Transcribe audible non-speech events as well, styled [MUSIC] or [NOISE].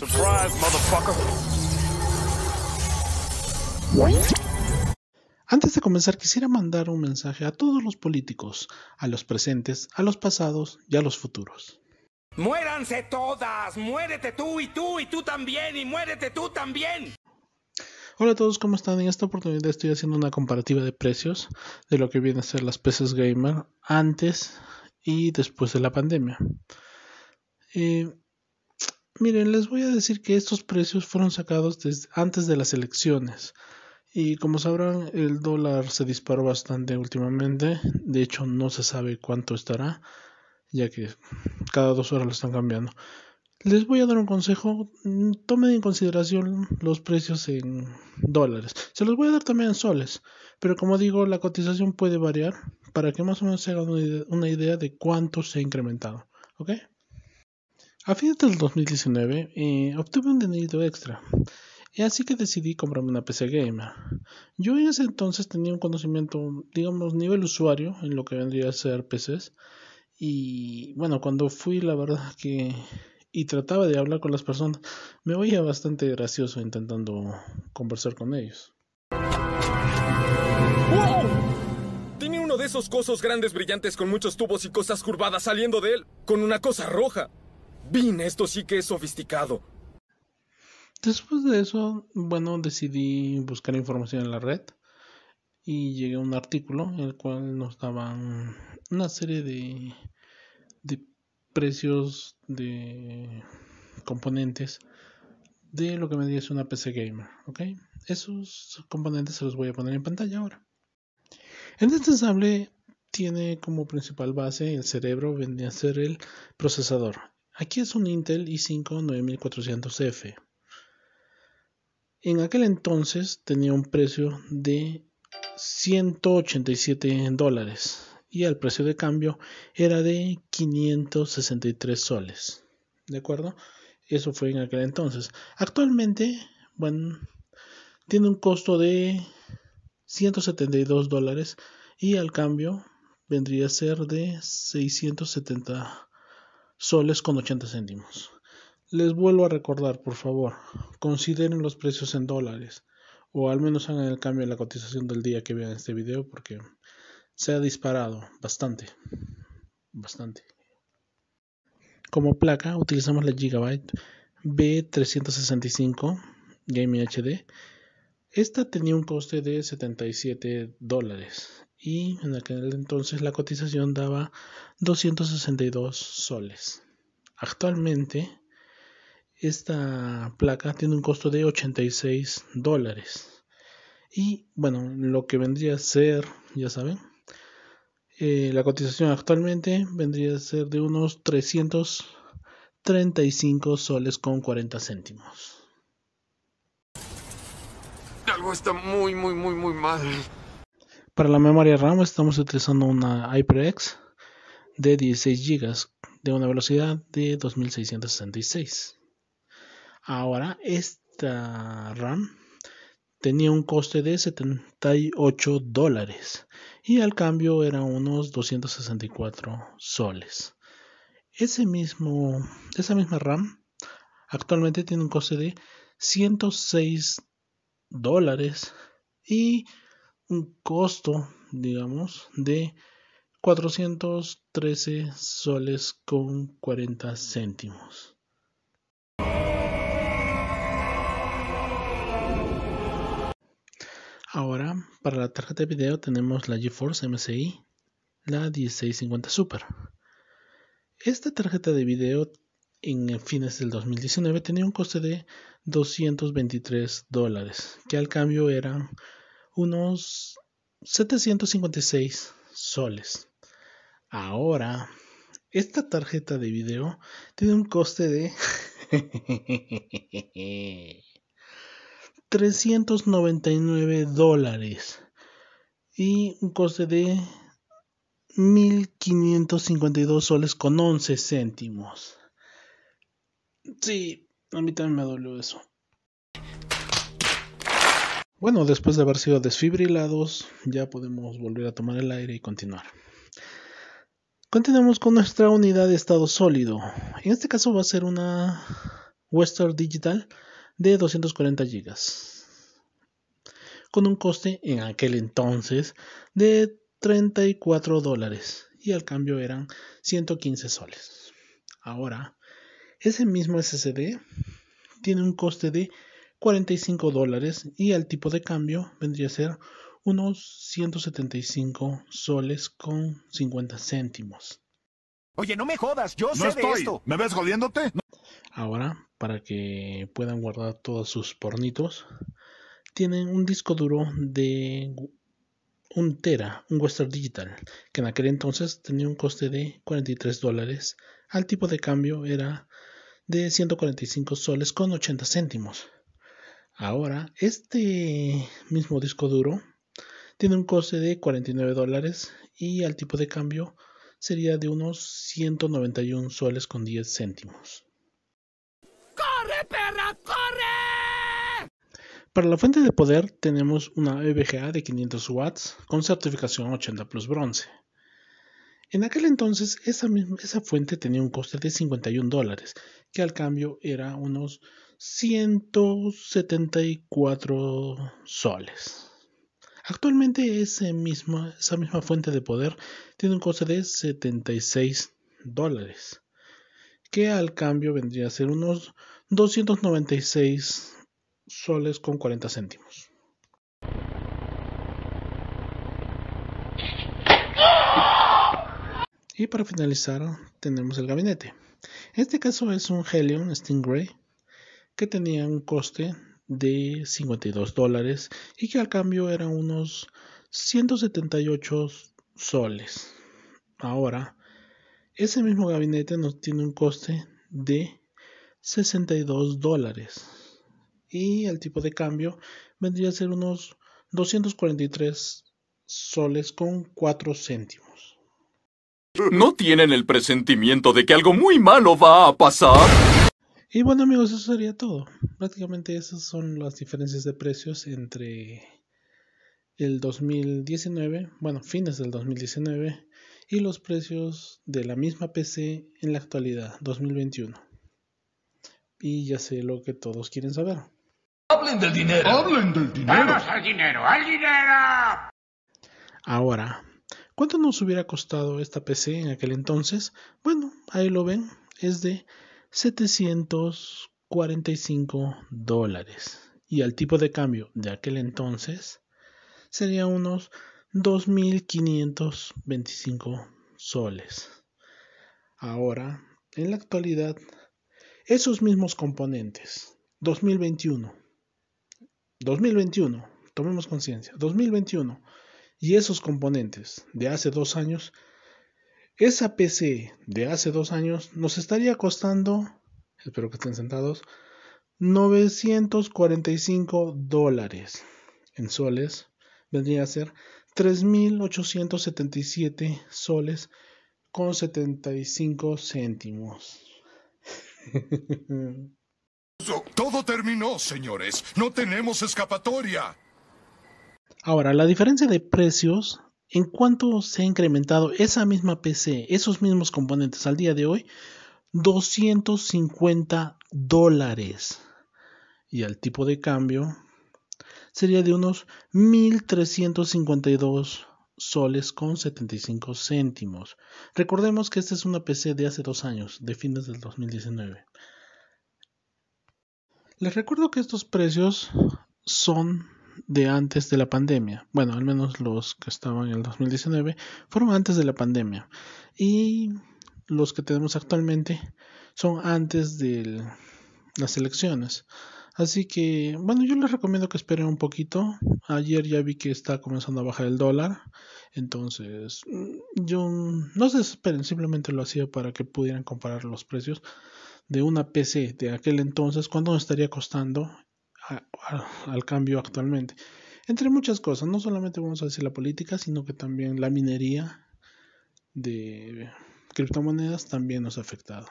Surprise, motherfucker. Antes de comenzar quisiera mandar un mensaje a todos los políticos, a los presentes, a los pasados y a los futuros. Muéranse todas, muérete tú y tú y tú también y muérete tú también. Hola a todos, ¿cómo están? En esta oportunidad estoy haciendo una comparativa de precios de lo que vienen a ser las PCs gamer antes y después de la pandemia. Eh, Miren, les voy a decir que estos precios fueron sacados antes de las elecciones. Y como sabrán, el dólar se disparó bastante últimamente. De hecho, no se sabe cuánto estará, ya que cada dos horas lo están cambiando. Les voy a dar un consejo. Mm, tomen en consideración los precios en dólares. Se los voy a dar también en soles. Pero como digo, la cotización puede variar para que más o menos se hagan una idea de cuánto se ha incrementado. ¿Ok? A fines del 2019 eh, obtuve un dinero extra, y así que decidí comprarme una PC gamer. Yo en ese entonces tenía un conocimiento, digamos, nivel usuario en lo que vendría a ser PCs. Y bueno, cuando fui, la verdad que. Y trataba de hablar con las personas, me oía bastante gracioso intentando conversar con ellos. Tiene uno de esos cosos grandes brillantes con muchos tubos y cosas curvadas saliendo de él, con una cosa roja. ¡Bin, esto sí que es sofisticado. Después de eso, bueno, decidí buscar información en la red y llegué a un artículo en el cual nos daban una serie de, precios de componentes de lo que me es una PC gamer, ¿ok? Esos componentes se los voy a poner en pantalla ahora. En este tiene como principal base el cerebro, vendría a ser el procesador. Aquí es un Intel i5 9400F. En aquel entonces tenía un precio de 187 dólares y el precio de cambio era de 563 soles. ¿De acuerdo? Eso fue en aquel entonces. Actualmente, bueno, tiene un costo de 172 dólares y al cambio vendría a ser de 670 soles con 80 céntimos. Les vuelvo a recordar, por favor, consideren los precios en dólares o al menos hagan el cambio en la cotización del día que vean este video porque se ha disparado bastante, bastante. Como placa utilizamos la Gigabyte B365 Gaming HD. Esta tenía un coste de 77 dólares y en aquel entonces la cotización daba 262 soles. Actualmente esta placa tiene un costo de 86 dólares. Y bueno, lo que vendría a ser, ya saben, eh, la cotización actualmente vendría a ser de unos 335 soles con 40 céntimos. Algo está muy, muy, muy, muy mal. Para la memoria RAM estamos utilizando una HyperX de 16 GB de una velocidad de 2666. Ahora, esta RAM tenía un coste de 78 dólares y al cambio era unos 264 soles. Ese mismo, esa misma RAM actualmente tiene un coste de 106 dólares y un costo, digamos, de 413 soles con 40 céntimos. Ahora, para la tarjeta de video tenemos la GeForce MSI, la 1650 Super. Esta tarjeta de video en fines del 2019 tenía un coste de 223 dólares, que al cambio era unos 756 soles. Ahora, esta tarjeta de video tiene un coste de 399 [LAUGHS] dólares y un coste de 1552 soles con 11 céntimos. Sí, a mí también me dolió eso. Bueno, después de haber sido desfibrilados, ya podemos volver a tomar el aire y continuar. Continuamos con nuestra unidad de estado sólido. En este caso va a ser una Western Digital de 240 GB. Con un coste en aquel entonces de 34 dólares. Y al cambio eran 115 soles. Ahora, ese mismo SSD tiene un coste de 45 dólares y al tipo de cambio vendría a ser unos 175 soles con 50 céntimos. Oye, no me jodas, yo sé esto. ¿Me ves jodiéndote? Ahora, para que puedan guardar todos sus pornitos, tienen un disco duro de un tera, un Western Digital, que en aquel entonces tenía un coste de 43 dólares. Al tipo de cambio era de 145 soles con 80 céntimos. Ahora, este mismo disco duro tiene un coste de 49 dólares y al tipo de cambio sería de unos 191 soles con 10 céntimos. ¡Corre, perra, corre! Para la fuente de poder tenemos una EVGA de 500 watts con certificación 80 plus bronce. En aquel entonces esa, esa fuente tenía un coste de 51 dólares que al cambio era unos 174 soles. Actualmente ese mismo, esa misma fuente de poder tiene un coste de 76 dólares, que al cambio vendría a ser unos 296 soles con 40 céntimos. Y para finalizar tenemos el gabinete este caso es un Helium Stingray que tenía un coste de 52 dólares y que al cambio era unos 178 soles. Ahora, ese mismo gabinete nos tiene un coste de 62 dólares y el tipo de cambio vendría a ser unos 243 soles con 4 céntimos. ¿No tienen el presentimiento de que algo muy malo va a pasar? Y bueno amigos, eso sería todo. Prácticamente esas son las diferencias de precios entre el 2019, bueno, fines del 2019 y los precios de la misma PC en la actualidad, 2021. Y ya sé lo que todos quieren saber. Hablen del dinero. Hablen del dinero. Vamos al dinero, al dinero. Ahora, ¿Cuánto nos hubiera costado esta PC en aquel entonces? Bueno, ahí lo ven, es de 745 dólares. Y al tipo de cambio de aquel entonces sería unos 2.525 soles. Ahora, en la actualidad, esos mismos componentes, 2021, 2021, tomemos conciencia, 2021 y esos componentes de hace dos años, esa PC de hace dos años nos estaría costando, espero que estén sentados, 945 dólares. En soles vendría a ser 3.877 soles con 75 céntimos. [LAUGHS] Todo terminó, señores. No tenemos escapatoria. Ahora, la diferencia de precios, ¿en cuanto se ha incrementado esa misma PC, esos mismos componentes al día de hoy? 250 dólares. Y el tipo de cambio sería de unos 1.352 soles con 75 céntimos. Recordemos que esta es una PC de hace dos años, de fines del 2019. Les recuerdo que estos precios son de antes de la pandemia. Bueno, al menos los que estaban en el 2019 fueron antes de la pandemia. Y los que tenemos actualmente son antes de las elecciones. Así que, bueno, yo les recomiendo que esperen un poquito. Ayer ya vi que está comenzando a bajar el dólar. Entonces, mm, yo no se esperen simplemente lo hacía para que pudieran comparar los precios de una PC de aquel entonces, cuánto nos estaría costando al cambio actualmente. Entre muchas cosas, no solamente vamos a decir la política, sino que también la minería de criptomonedas también nos ha afectado.